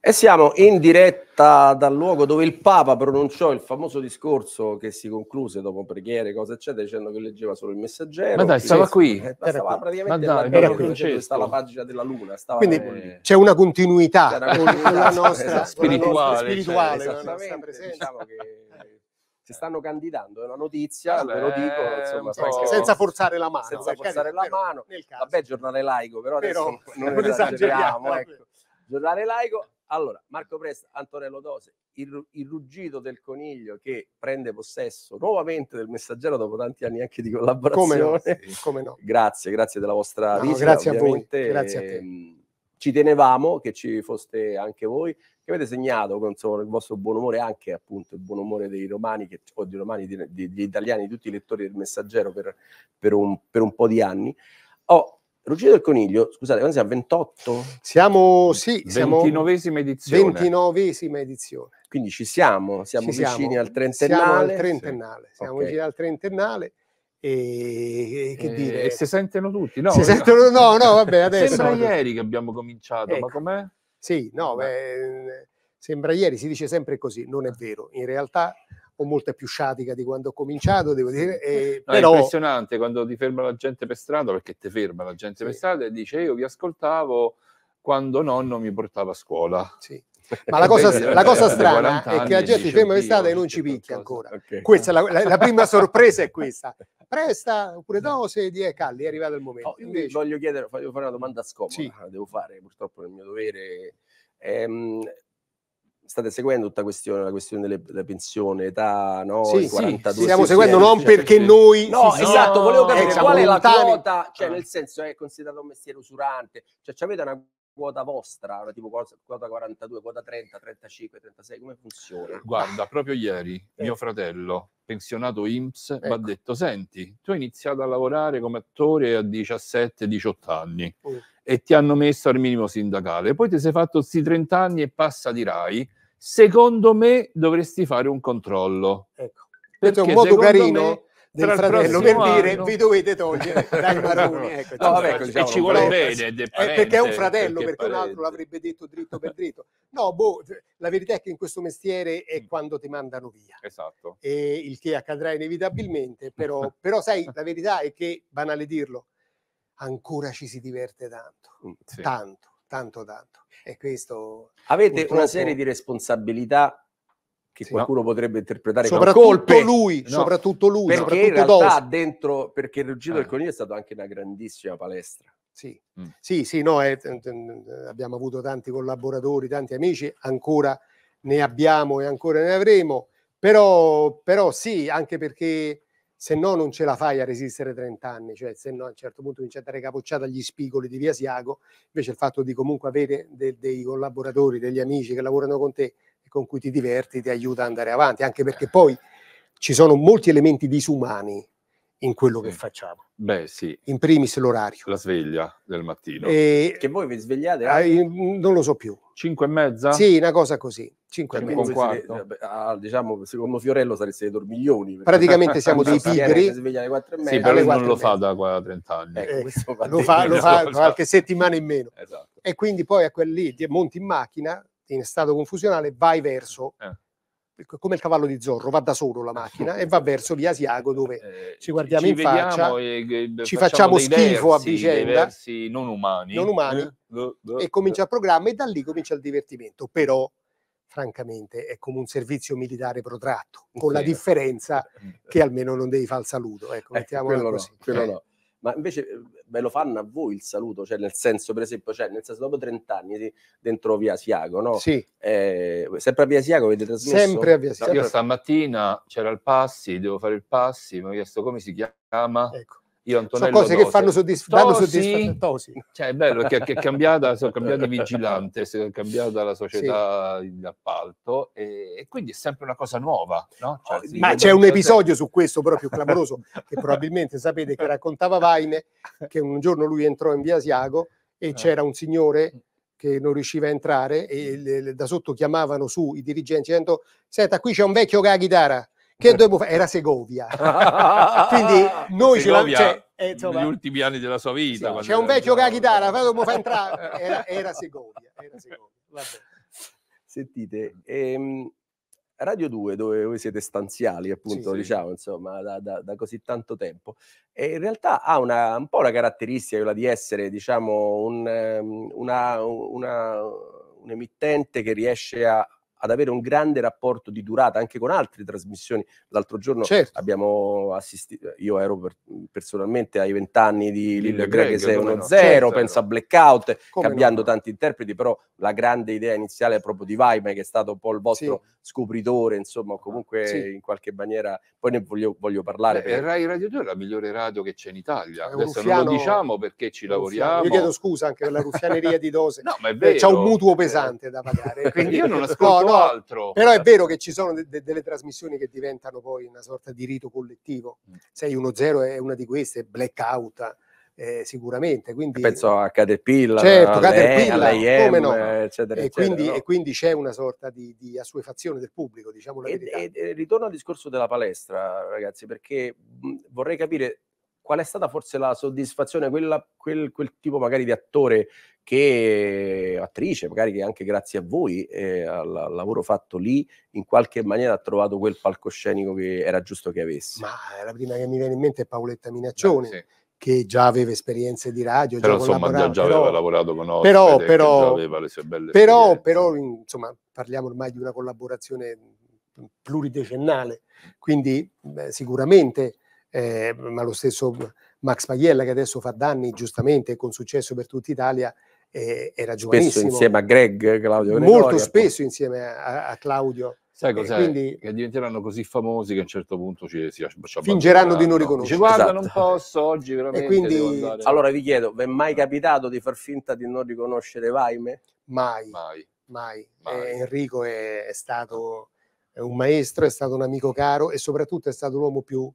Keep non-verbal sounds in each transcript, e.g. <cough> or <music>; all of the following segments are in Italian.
E siamo in diretta dal luogo dove il Papa pronunciò il famoso discorso che si concluse dopo preghiere, cose eccetera, dicendo che leggeva solo il messaggero. Ma dai, stava qui. Eh, stava praticamente Ma dai, era qui. Stava certo. la pagina della Luna. Stava Quindi eh, c'è una continuità c'è esatto. nostra, spirituale. Cioè, spirituale cioè, esattamente, diciamo che si stanno candidando, è una notizia, ve lo dico, insomma, senza, senza forzare la mano. Senza forzare la mano. Vabbè, giornale laico, però, però adesso <laughs> non, non esageriamo, esageriamo ecco. Giornale laico, allora, Marco Presta, Antonello Dose, il, il, ruggito del coniglio che prende possesso nuovamente del messaggero dopo tanti anni anche di collaborazione. Come no? Sì, come no. <laughs> grazie, grazie della vostra no, visita. Grazie a voi, grazie a te. Ehm, ci tenevamo che ci foste anche voi, che avete segnato con insomma, il vostro buon umore, anche appunto il buon umore dei romani, che, o di romani, di, di, degli italiani, di tutti i lettori del messaggero per, per, un, per un po' di anni. Oh, Ruggito del Coniglio, scusate, quando siamo? a 28? Siamo, sì, siamo... 29esima edizione. 29esima edizione. Quindi ci siamo, siamo ci vicini siamo. al trentennale. Siamo al trentennale, sì. siamo okay. vicini al trentennale. E, e che eh, dire? E se sentono tutti, no? Si sentono, no, no, vabbè, adesso. Sembra ieri che abbiamo cominciato, ecco. ma com'è? Sì, no, beh, sembra ieri, si dice sempre così, non è vero. In realtà o molto più sciatica di quando ho cominciato, devo dire. E, no, però... È impressionante quando ti ferma la gente per strada, perché ti ferma la gente sì. per strada e dice io vi ascoltavo quando nonno mi portava a scuola. Sì. Ma la cosa, la cosa <laughs> strana è che la gente si ferma per strada e non ci picchia ancora. Okay. Questa, la, la, la prima <laughs> sorpresa è questa presta oppure no, se di è eh, calli, è arrivato il momento. Oh, Invece... Voglio chiedere, voglio fare una domanda scomoda, sì. devo fare purtroppo il mio dovere. Ehm, state seguendo tutta questione, la questione delle, delle pensioni, età, no? Sì, sì, stiamo seguendo non perché noi... No, sì, esatto, volevo capire eh, qual è la quota, cioè ah. nel senso è eh, considerato un mestiere usurante, cioè avete una quota vostra, tipo quota 42, quota 30, 35, 36, come funziona? Guarda, proprio ieri eh. mio fratello, pensionato IMSS, ecco. mi ha ecco. detto, senti, tu hai iniziato a lavorare come attore a 17-18 anni mm. e ti hanno messo al minimo sindacale, poi ti sei fatto questi 30 anni e passa di RAI Secondo me dovresti fare un controllo. Ecco. Questo è un modo carino. Me, del fratello per dire anno. vi dovete togliere <laughs> dai maroni ecco, no, ecco, diciamo, ci vuole bene parente, eh, perché è un fratello perché, perché un altro l'avrebbe detto dritto per dritto no boh la verità è che in questo mestiere è mm. quando ti mandano via esatto e il che accadrà inevitabilmente <laughs> però, però sai la verità è che banale dirlo ancora ci si diverte tanto mm, sì. tanto tanto tanto. E questo Avete purtroppo... una serie di responsabilità che sì, qualcuno no. potrebbe interpretare come colpe. Lui, no. Soprattutto lui, perché soprattutto in realtà dentro, perché il ruggito ah. del coniglio è stato anche una grandissima palestra. Sì, mm. sì, sì no, è, abbiamo avuto tanti collaboratori, tanti amici, ancora ne abbiamo e ancora ne avremo, però, però sì, anche perché se no non ce la fai a resistere 30 anni, cioè se no a un certo punto comincia a dare capocciata agli spigoli di via Siago, invece il fatto di comunque avere de- dei collaboratori, degli amici che lavorano con te e con cui ti diverti ti aiuta ad andare avanti, anche perché poi ci sono molti elementi disumani in quello sì. che facciamo. Beh, sì. In primis l'orario. La sveglia del mattino. E che voi vi svegliate? Eh, non lo so più. 5 e mezza? Sì, una cosa così. 5 e mezza. Ah, diciamo, secondo Fiorello sareste dei dormiglioni. Praticamente siamo dei <laughs> pigri. Si sveglia alle 4 e mezza. Sì, però non lo fa da 30 anni. Ecco, eh, lo fa, lo fa esatto. qualche settimana in meno. Esatto. E quindi poi a quel lì monti in macchina, in stato confusionale, vai verso... Eh come il cavallo di Zorro, va da solo la macchina e va verso via Asiago dove eh, ci guardiamo ci in faccia, e, e, eh, ci facciamo, facciamo schifo versi, a vicenda, non umani, non umani eh, e comincia il programma e da lì comincia il divertimento, però francamente è come un servizio militare protratto, con sì. la differenza <laughs> che almeno non devi fare il saluto, ecco, ecco mettiamola eh, così. No, ma invece eh, ve lo fanno a voi il saluto, cioè nel senso, per esempio, cioè nel senso, dopo 30 anni dentro Via Siago, no? Sì. Eh, sempre a Via Siago avete trasmesso? Sempre a Via Siago. Io stamattina c'era il Passi, devo fare il Passi, mi ho chiesto come si chiama. Ecco io Antonello sono cose Dose. che fanno soddisf- Tosi, <laughs> Cioè, è bello che, che è cambiata, <laughs> sono cambiati i vigilanti, è cambiata la società sì. di appalto e, e, quindi è sempre una cosa nuova. No? Cioè, sì, Ma c'è un episodio su questo proprio clamoroso che <laughs> probabilmente sapete che raccontava Vaine che un giorno lui entrò in via Asiago e eh. c'era un signore che non riusciva a entrare e le, le, da sotto chiamavano su i dirigenti dicendo senta qui c'è un vecchio che ha chitarra che dovevo fare? Era Segovia. <laughs> Quindi noi Segovia... ce cioè, l'abbiamo... Eh, negli ultimi anni della sua vita. Sì, c'è un vecchio che ha chitarra, fatemi fa entrare. Era, era Segovia. Era Segovia. Sentite, ehm, Radio 2, dove voi siete stanziali, appunto, sì, diciamo, insomma, da, da, da, così tanto tempo, e in realtà ha una, un po' la caratteristica, quella di essere, diciamo, un, ehm, una, una, un emittente che riesce a ad avere un grande rapporto di durata anche con altre trasmissioni. L'altro giorno certo. abbiamo assistito, io ero per, personalmente ai vent'anni di Lille Greg 610, no? certo. penso a Blackout, come cambiando no? tanti interpreti, però la grande idea iniziale è proprio di Vaime, che è stato un po' il vostro sì. scopritore, insomma, comunque sì. in qualche maniera, poi ne voglio, voglio parlare. Beh, per... Rai Radio 2 è la migliore radio che c'è in Italia, è adesso ruffiano... non lo diciamo perché ci lavoriamo. Io chiedo scusa anche per la ruffianeria di dose, <laughs> no, ma è vero. c'è un mutuo pesante da pagare. Quindi io non ascolto l'altro. Però è vero che ci sono de- de- delle trasmissioni che diventano poi una sorta di rito collettivo. 6-1-0 mm. è una di queste, blackout. Eh, sicuramente. Quindi, Penso a Caterpillar, certo, Caterpillar come no? eccetera, e, quindi, no? e quindi c'è una sorta di, di assuefazione del pubblico, diciamo la e, verità. E, e ritorno al discorso della palestra, ragazzi, perché vorrei capire qual è stata forse la soddisfazione, quella, quel, quel, tipo magari di attore che, attrice, magari che anche grazie a voi eh, al, al, lavoro fatto lì, in qualche maniera ha trovato quel palcoscenico che era giusto che avesse? Ma eh, la prima che mi viene in mente è Paoletta Minaccioni. Sì. Che già aveva esperienze di radio, però già insomma già, già aveva lavorato con noi, però, però, però, però insomma parliamo ormai di una collaborazione mm, pluridecennale, quindi beh, sicuramente eh, ma lo stesso Max Pagliella che adesso fa danni giustamente con successo per tutta Italia, eh, era giovanissimo. Spesso insieme a Greg, Claudio Venegori, Molto ecco. spesso insieme a, a Claudio. Sai cos'è? Quindi, che diventeranno così famosi che a un certo punto ci, si fingeranno di non riconoscere. Dice, guarda, esatto. non posso oggi veramente. E quindi... Allora vi chiedo, vi è mai capitato di far finta di non riconoscere Vaime? Mai, mai. mai. mai. Eh, Enrico è, è stato è un maestro, è stato un amico caro e soprattutto è stato l'uomo più,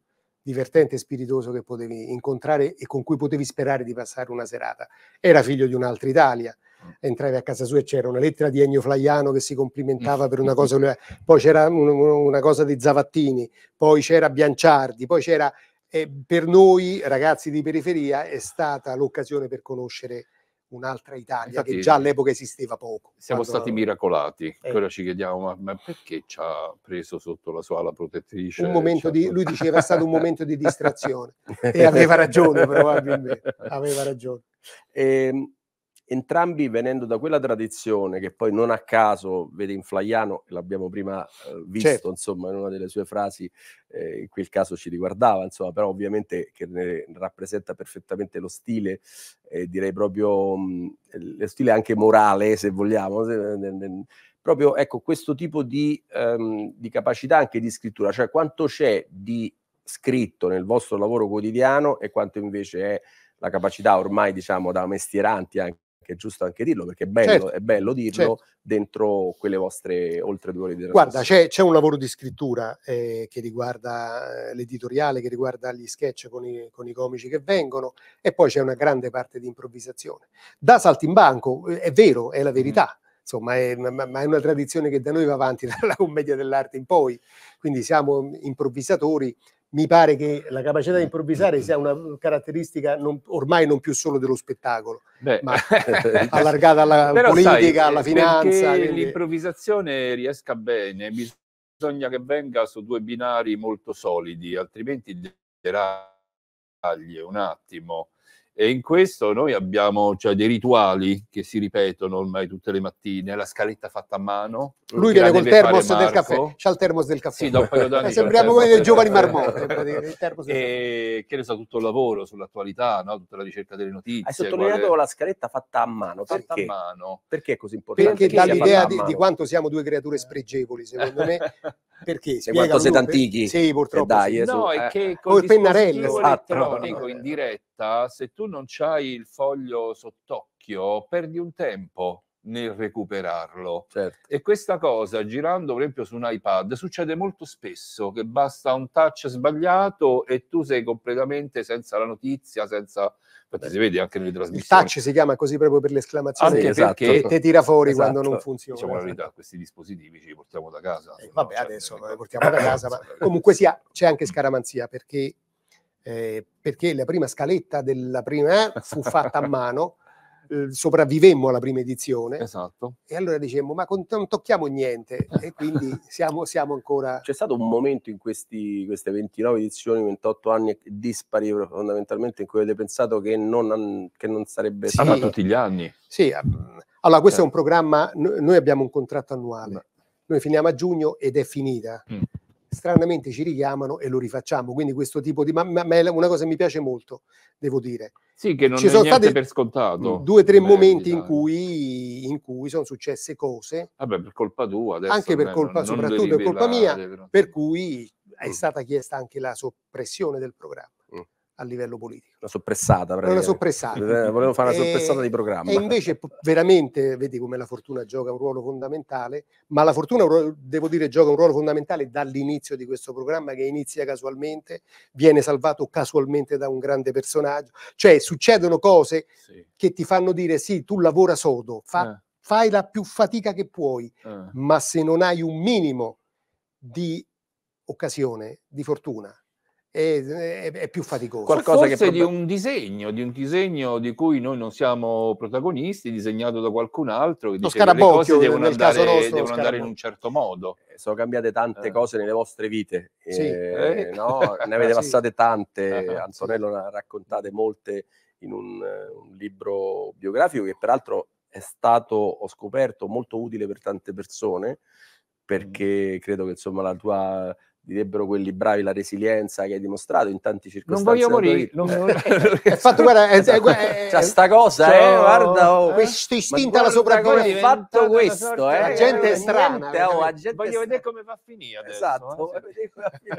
divertente e spiritoso che potevi incontrare e con cui potevi sperare di passare una serata. Era figlio di un'altra Italia. Mm. Entravi a casa sua e c'era una lettera di Ennio Flaiano che si complimentava per una <laughs> cosa, poi c'era un, una cosa di Zavattini, poi c'era Bianciardi, poi c'era. Eh, per noi ragazzi di periferia è stata l'occasione per conoscere un'altra Italia Infatti, che già all'epoca esisteva poco. Siamo quando... stati miracolati, eh. ora ci chiediamo ma, ma, perché ci ha preso sotto la sua ala protettrice? Di, lui diceva è stato un momento di distrazione <laughs> e aveva ragione probabilmente, aveva ragione. <laughs> E, ehm, entrambi venendo da quella tradizione che poi non a caso vede in Flaiano, l'abbiamo prima eh, visto certo. insomma in una delle sue frasi, eh, in quel caso ci riguardava insomma, però ovviamente che ne rappresenta perfettamente lo stile, eh, direi proprio mh, mm, lo stile anche morale se vogliamo, se, eh, ne, ne, proprio ecco questo tipo di, ehm, di capacità anche di scrittura, cioè quanto c'è di scritto nel vostro lavoro quotidiano e quanto invece è la capacità ormai diciamo da mestieranti anche che è giusto anche dirlo, perché è bello, certo, è bello dirlo certo. dentro quelle vostre oltre due ore di relazione. Guarda, c'è, c'è, un lavoro di scrittura eh, che riguarda eh, l'editoriale, che riguarda gli sketch con i, con i, comici che vengono e poi c'è una grande parte di improvvisazione. Da saltimbanco, eh, è vero, è la mm-hmm. verità. Mm. Insomma, è, ma è una tradizione che da noi va avanti <laughs> dalla commedia dell'arte in poi, quindi siamo mm, improvvisatori mi pare che la capacità di mm. improvvisare sia una caratteristica non, ormai non più solo dello spettacolo, Beh. ma <laughs> allargata alla Però politica, sai, alla eh, finanza. Perché quindi... l'improvvisazione riesca bene, bisogna che venga su due binari molto solidi, altrimenti deraglio un attimo. E in questo noi abbiamo cioè, dei rituali che si ripetono ormai tutte le mattine, la scaletta fatta a mano. Lui viene col termos del caffè, c'ha il termos del caffè. Sì, da un sembriamo come dei giovani marmotte. e che ne so, tutto il lavoro sull'attualità, no? tutta la ricerca delle notizie. Hai sottolineato quale... la scaletta fatta a mano. Perché? Fatta a mano. Perché è così importante? Perché, dà l'idea di, di, quanto siamo due creature spregevoli, secondo me. <laughs> Perché? Se quanto siete antichi. Sì, purtroppo. Eh, dai, sì. No, è eh. che con il pennarello esatto, elettronico in diretta, se tu tu non hai il foglio sott'occhio, perdi un tempo nel recuperarlo. Certo. E questa cosa, girando per esempio su un iPad, succede molto spesso che basta un touch sbagliato e tu sei completamente senza la notizia, senza... Infatti si vede anche nelle trasmissioni. Il touch si chiama così proprio per l'esclamazione. Anche esatto. perché te tira fuori esatto. quando non diciamo funziona. Diciamo la esatto. verità, questi dispositivi ci li portiamo da casa. Eh, vabbè, cioè, adesso li eh, portiamo da <coughs> casa, ma esatto. comunque sia, c'è anche scaramanzia perché eh, perché la prima scaletta della prima fu fatta a mano, <laughs> eh, sopravvivemmo alla prima edizione. Esatto. E allora dicemmo, ma con, non tocchiamo niente, e quindi <laughs> siamo, siamo, ancora... C'è stato un momento in questi, queste 29 edizioni, 28 anni dispari fondamentalmente, in cui avete pensato che non, che non sarebbe sì. stato... tutti gli anni. Sì, allora questo certo. è cioè un programma, noi abbiamo un contratto annuale, noi finiamo a giugno ed è finita. Mm stranamente ci richiamano e lo rifacciamo. Quindi questo tipo di... Ma, ma è una cosa che mi piace molto, devo dire. Sì, che non ci sono stati per scontato. Mm, due o tre momenti in cui, in cui, sono successe cose. Vabbè, per colpa tua. Adesso anche per colpa, soprattutto per colpa la, mia, per cui è mm. stata chiesta anche la soppressione del programma a livello politico. La soppressata, La soppressata. Eh, volevo fare una eh, soppressata e, di programma. E invece <laughs> veramente, vedi come la fortuna gioca un ruolo fondamentale, ma la fortuna, devo dire, gioca un ruolo fondamentale dall'inizio di questo programma che inizia casualmente, viene salvato casualmente da un grande personaggio, cioè succedono cose sì. che ti fanno dire sì, tu lavora sodo, fa, eh. fai la più fatica che puoi, eh. ma se non hai un minimo di occasione, di fortuna, è, è, più faticoso. Qualcosa Forse che prob- di un disegno, di un disegno di cui noi non siamo protagonisti, disegnato da qualcun altro che lo dice che le cose devono andare, nostro, devono andare in un certo modo. Eh, sono cambiate tante eh. cose nelle vostre vite, sì. eh, eh. No? ne avete ah, passate tante, uh-huh. Antonello ne ha raccontate molte in un, eh, un libro biografico che peraltro è stato, ho scoperto, molto utile per tante persone mm. perché credo che insomma la tua direbbero quelli bravi la resilienza che hai dimostrato in tanti circostanze. Non voglio morire. Non <laughs> voglio... fatto, guarda, è, esatto. è, è, c'è sta cosa, cioè, eh, guarda, oh, eh, questo istinto alla sopravvivenza. Fatto questo, eh, gente è strana. Niente, oh, gente voglio vedere come va a finire. Adesso, esatto, eh. eh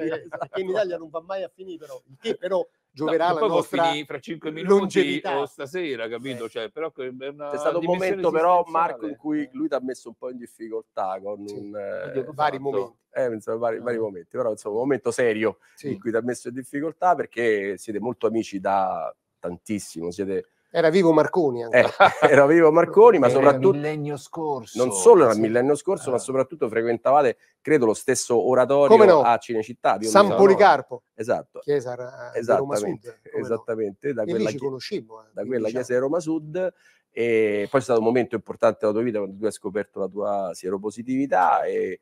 esatto. Perché in Italia non va mai a finire, però, che però gioverà no, la nostra fra cinque minuti longevità. o stasera, capito? Eh. Cioè, però è, una C'è stato un momento però, Marco, in cui eh. lui ti ha messo un po' in difficoltà con sì. un, eh, vari momenti. Eh, insomma, vari, ah. vari, momenti, però insomma un momento serio sì. in cui ti ha messo in difficoltà perché siete molto amici da tantissimo, siete era vivo Marconi eh, <laughs> era vivo Marconi, ma era soprattutto... millennio scorso. Non solo era il millennio scorso, ma eh. soprattutto frequentavate, credo, lo stesso oratorio no? a Cinecittà. San no. Policarpo. Esatto. Chiesa eh, di Roma Sud. Esattamente. No? Da, quella chi... Eh, da quella, diciamo. chiesa di Roma Sud. E poi è stato un momento importante della tua vita quando tu hai scoperto la tua sieropositività e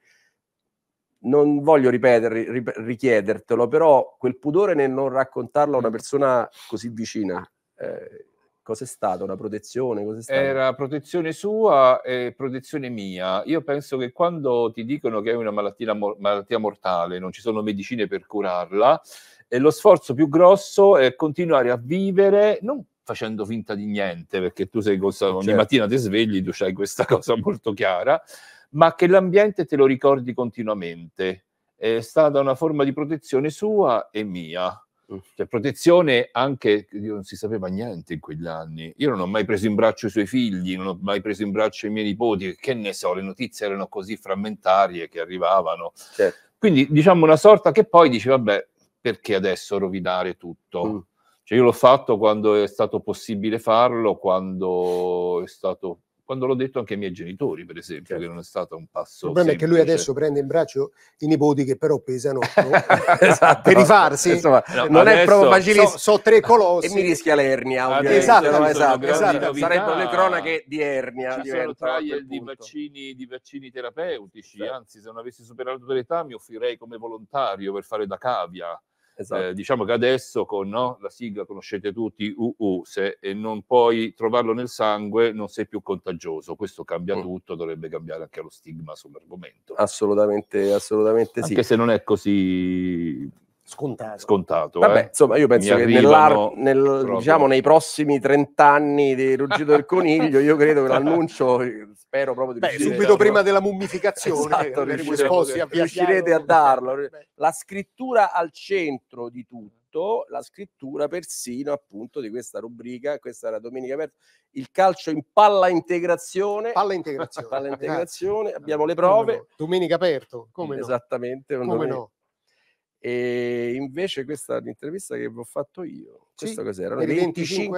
non voglio ripetere, richiedertelo, però quel pudore nel non raccontarlo a una mm. persona così vicina eh, Cos'è stata? Una protezione? Cos'è stata? Era protezione sua e protezione mia. Io penso che quando ti dicono che hai una malattia, malattia mortale, non ci sono medicine per curarla, e lo sforzo più grosso è continuare a vivere, non facendo finta di niente, perché tu sei consapevole, ogni certo. mattina ti svegli, tu hai questa <laughs> cosa molto chiara, ma che l'ambiente te lo ricordi continuamente. È stata una forma di protezione sua e mia. Mm. cioè, protezione anche non si sapeva niente in quegli anni. Io non ho mai preso in braccio i suoi figli, non ho mai preso in braccio i miei nipoti, che ne so, le notizie erano così frammentarie che arrivavano. Certo. Quindi diciamo una sorta che poi dice, vabbè, perché adesso rovinare tutto? Mm. Cioè, io l'ho fatto quando è stato possibile farlo, quando è stato quando l'ho detto anche ai miei genitori, per esempio, certo. che non è stato un passo. Il problema semplice. è che lui adesso prende in braccio i nipoti che però pesano <laughs> esatto. per rifarsi. Insomma, eh, no, non adesso, è proprio facilissimo. So, so, tre colossi. E mi rischia l'ernia, ovviamente. Esatto, esatto, esatto. sarebbero le cronache di ernia. Ci sono trial di vaccini, di vaccini terapeutici, sì. anzi se non avessi superato l'età mi offrirei come volontario per fare da cavia Esatto. Eh, diciamo che adesso con no, la sigla conoscete tutti, UU, se non puoi trovarlo nel sangue non sei più contagioso, questo cambia mm. tutto, dovrebbe cambiare anche lo stigma sull'argomento. Assolutamente, assolutamente sì. Anche se non è così Scontato. Scontato Vabbè, eh? insomma, io penso che nel, diciamo, nei prossimi 30 anni di Ruggito del Coniglio, io credo che l'annuncio, <laughs> spero proprio di Beh, subito a... prima della mummificazione, esatto, riuscirete, a riuscirete a darlo. Beh. La scrittura al centro di tutto, la scrittura persino appunto di questa rubrica, questa era Domenica Aperta, il calcio in palla integrazione. Palla <laughs> integrazione. palla integrazione. Abbiamo le prove. No? Domenica Aperto, come no? Come domenica. no? E invece questa è l'intervista che vi ho fatto io. Questo sì, cos'era? 25,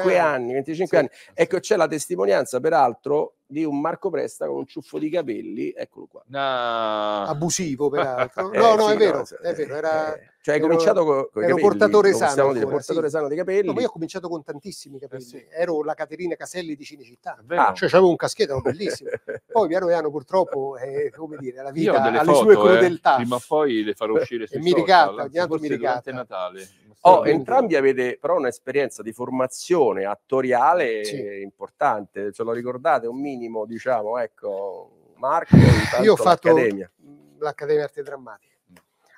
25 anni, 25 sì. anni. Ecco, c'è la testimonianza, peraltro, di un Marco Presta con un ciuffo di capelli, eccolo qua. No. Abusivo, peraltro. <laughs> Eh, no, eh, no, sì, è, vero, no, è vero, era... Eh, cioè hai ero, cominciato con co capelli. portatore sano. Dire, ancora, portatore sì. sano dei capelli. No, io ho cominciato con tantissimi eh, capelli. Eh sì. Ero la Caterina Caselli di Cinecittà. Ah. Cioè avevo un caschetto bellissimo. <laughs> poi piano piano purtroppo, è, come dire, la vita ha le foto, sue crudeltà. Eh. Prima o poi le farò uscire <laughs> sui E mi ricatta, ogni tanto mi ricatta. Natale. Oh, entrambi avete però un'esperienza di formazione attoriale sì. importante, ce lo ricordate un minimo, diciamo, ecco, Marco? Io ho fatto l'Accademia, l'Accademia Arte Drammatica.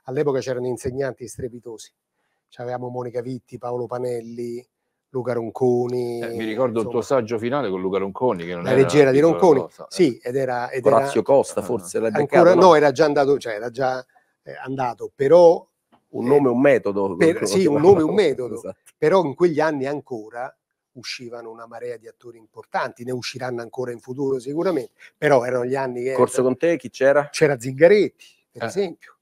All'epoca c'erano insegnanti strepitosi. C'avevamo Monica Vitti, Paolo Panelli, Luca Ronconi. Eh, mi ricordo insomma, il tuo saggio finale con Luca Ronconi. Che non la leggera di Ronconi, cosa, sì, ed era... Ed Corazio era, Costa ah, forse. Ah, no. no, era già andato, cioè era già eh, andato, però un nome un metodo. Per, sì, <laughs> un nome e un metodo, esatto. però in quegli anni ancora uscivano una marea di attori importanti, ne usciranno ancora in futuro sicuramente, però erano gli anni che... Corso con te chi c'era? C'era Zingaretti, per eh. esempio.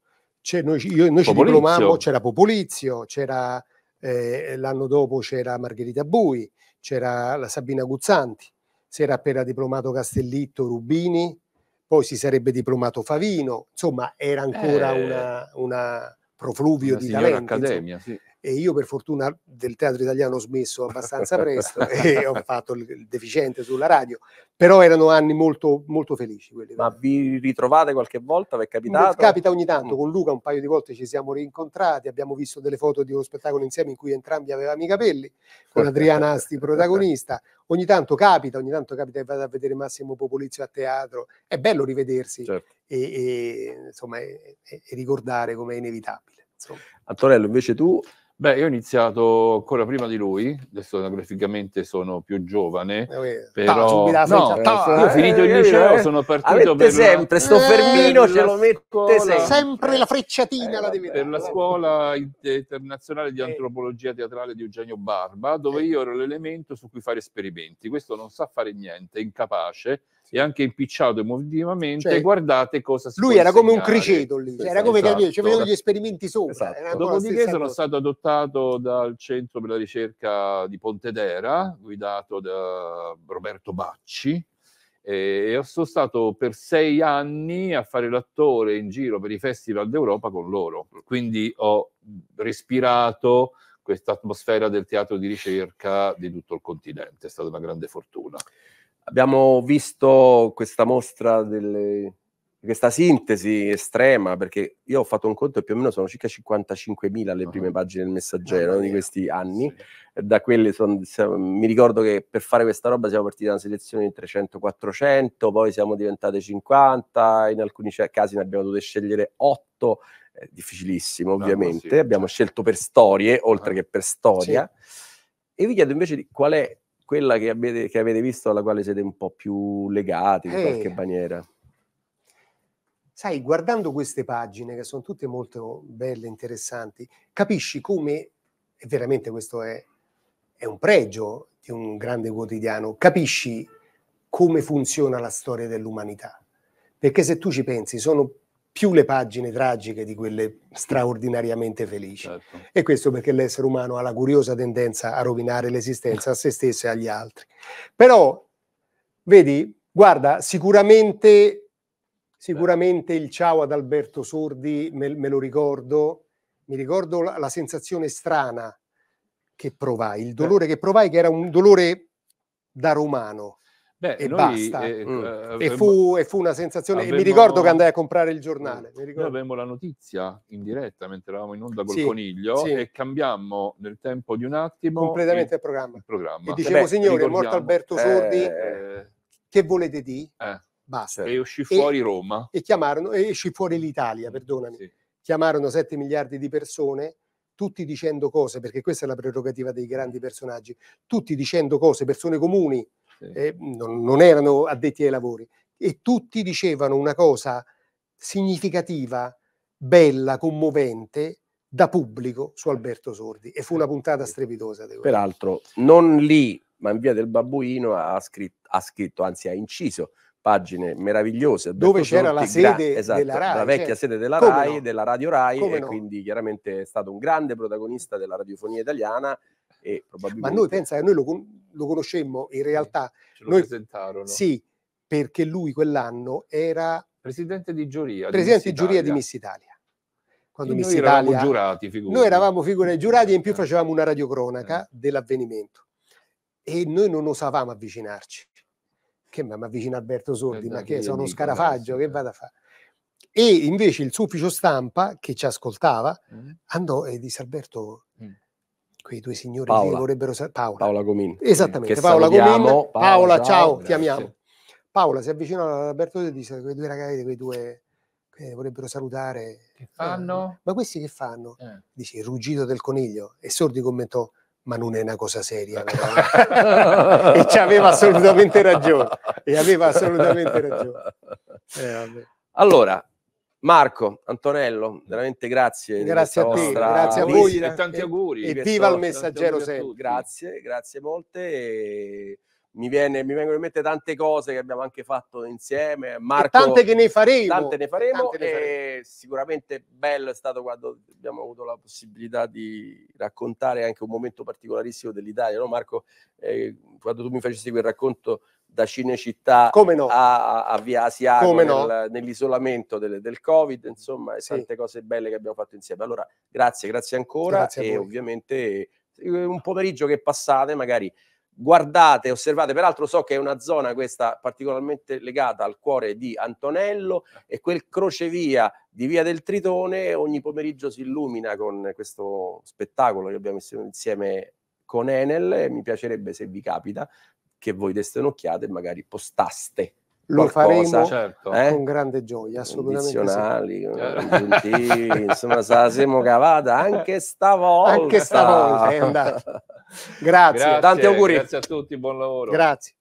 C'è, noi, io, noi ci diplomammo, c'era Popolizio, c'era, eh, l'anno dopo c'era Margherita Bui, c'era la Sabina Guzzanti, si era appena diplomato Castellitto, Rubini, poi si sarebbe diplomato Favino, insomma era ancora eh. una, una profluvio una di talenti. Accademia, sì e io per fortuna del teatro italiano ho smesso abbastanza presto <laughs> e ho fatto il deficiente sulla radio, però erano anni molto, molto felici quelli. Ma vi ritrovate qualche volta? Vi è capitato? Capita ogni tanto, mm. con Luca un paio di volte ci siamo rincontrati, abbiamo visto delle foto di uno spettacolo insieme in cui entrambi avevamo i capelli, con Adriana Asti protagonista, <laughs> ogni tanto capita, ogni tanto capita che vada a vedere Massimo Popolizio a teatro, è bello rivedersi certo. e, e, insomma, e, e, ricordare come è inevitabile. Antonello, invece tu Beh, io ho iniziato ancora prima di lui, adesso graficamente sono più giovane, eh, però no, ho eh, finito il liceo, eh. sono partito per sempre, sto Fermino ce lo mette sempre. la frecciatina la devi Per la scuola internazionale di antropologia teatrale di Eugenio Barba, dove io ero l'elemento su cui fare esperimenti. Questo non sa fare niente, è incapace, e anche impicciato emotivamente, cioè, guardate cosa si Lui era come un criceto lì, cioè, era come esatto. capire, cioè, gli esatto. esperimenti sopra. Esatto. Dopodiché sono cosa. stato adottato portato dal Centro per la ricerca di Pontedera, guidato da Roberto Bacci, e sono stato per sei anni a fare l'attore in giro per i festival d'Europa con loro. Quindi ho respirato questa atmosfera del teatro di ricerca di tutto il continente, è stata una grande fortuna. Abbiamo visto questa mostra delle questa sintesi estrema, perché io ho fatto un conto e più o meno sono circa 55.000 le prime pagine del messaggero di questi anni, da quelle sono, mi ricordo che per fare questa roba siamo partiti da una selezione di 300-400, poi siamo diventate 50, in alcuni casi ne abbiamo dovute scegliere 8, eh, difficilissimo ovviamente, no, sì. abbiamo certo. scelto per storie oltre ah. che per storia, sì. e vi chiedo invece qual è quella che avete, che avete, visto alla quale siete un po' più legati in hey. qualche maniera. Eh sai, guardando queste pagine, che sono tutte molto belle, interessanti, capisci come, e veramente questo è, è un pregio di un grande quotidiano, capisci come funziona la storia dell'umanità. Perché se tu ci pensi, sono più le pagine tragiche di quelle straordinariamente felici. Certo. E questo perché l'essere umano ha la curiosa tendenza a rovinare l'esistenza a se stesso e agli altri. Però, vedi, guarda, sicuramente Certo. Sicuramente il ciao ad Alberto Sordi me, me lo ricordo, mi ricordo la, la, sensazione strana che provai, il dolore Beh. che provai che era un dolore da romano. Beh, e noi, basta. Eh, mm. avemmo, eh, e, fu, e, fu, una sensazione. Avemmo, mi ricordo che andai a comprare il giornale. Noi avevamo la notizia in diretta mentre eravamo in onda col sì, coniglio sì. e cambiammo nel tempo di un attimo completamente il, programma. programma. E dicevo, Beh, signore, è morto Alberto Sordi, eh, che volete dire? Eh basta. E uscì fuori e, Roma. E chiamarono, e uscì fuori l'Italia, mm, perdonami. Sì. Chiamarono 7 miliardi di persone, tutti dicendo cose, perché questa è la prerogativa dei grandi personaggi, tutti dicendo cose, persone comuni, sì. eh, non, non erano addetti ai lavori, e tutti dicevano una cosa significativa, bella, commovente, da pubblico su Alberto Sordi e fu una puntata strepitosa. Peraltro, non lì, ma in via del Babbuino ha scritto, ha scritto anzi ha inciso pagine meravigliose. Dove c'era la sede gra- esatto, della RAI. La vecchia certo. sede della RAI, no? della Radio RAI, Come e no? quindi chiaramente è stato un grande protagonista della radiofonia italiana. E probabilmente... Ma noi pensa che noi lo, con- lo conoscemmo in realtà. Eh, ce lo noi... presentarono. Sì, perché lui quell'anno era... Presidente di giuria. Presidente di, giuria di Miss Italia quando e Miss noi Italia. giurati, figurati. Noi eravamo figure giurati e in più eh. facevamo una radiocronaca eh. dell'avvenimento e noi non osavamo avvicinarci che mi avvicina Alberto Sordi, eh, ma che sono uno scarafaggio, che vado a fare? E invece il suo ufficio stampa, che ci ascoltava, mm. andò e disse Alberto, mm. quei due signori Paola. vorrebbero Paola. Paola Gomin. Esattamente, Paola Gomin. Paola, Paola ciao, ti amiamo. Paola si avvicinò ad Alberto e disse, quei due ragazzi, quei due... Eh, vorrebbero salutare. Che fanno? Eh, ma questi che fanno? Eh. Dice il ruggito del coniglio. E Sordi commentò: ma non è una cosa seria. <laughs> e ci aveva assolutamente ragione. E aveva assolutamente ragione. Eh, allora, Marco, Antonello, veramente grazie. Grazie a te, grazie a voi. E tanti auguri. E viva il messaggero sempre. Grazie, grazie molte. E mi, viene, mi, vengono in mente tante cose che abbiamo anche fatto insieme. Marco, e tante che ne faremo. Tante ne faremo. Tante ne faremo. sicuramente bello è stato quando abbiamo avuto la possibilità di raccontare anche un momento particolarissimo dell'Italia. No, Marco, eh, quando tu mi facesti quel racconto da Cinecittà no. a, a, Via Asiago nel, no. nell'isolamento del, del, Covid, insomma, e tante cose belle che abbiamo fatto insieme. Allora, grazie, grazie ancora grazie e ovviamente eh, un pomeriggio che passate magari guardate, osservate, peraltro so che è una zona questa particolarmente legata al cuore di Antonello e quel crocevia di Via del Tritone ogni pomeriggio si illumina con questo spettacolo che abbiamo messo insieme con Enel, e mi piacerebbe se vi capita che voi deste un'occhiata e magari postaste lo faremo certo. Eh? con grande gioia, assolutamente. Dizionali, sì. Cioè. Eh, giuntivi, insomma, saremo cavata anche stavolta. Anche stavolta è andata. <laughs> Grazie. grazie. Tanti auguri. Grazie a tutti, buon lavoro. Grazie.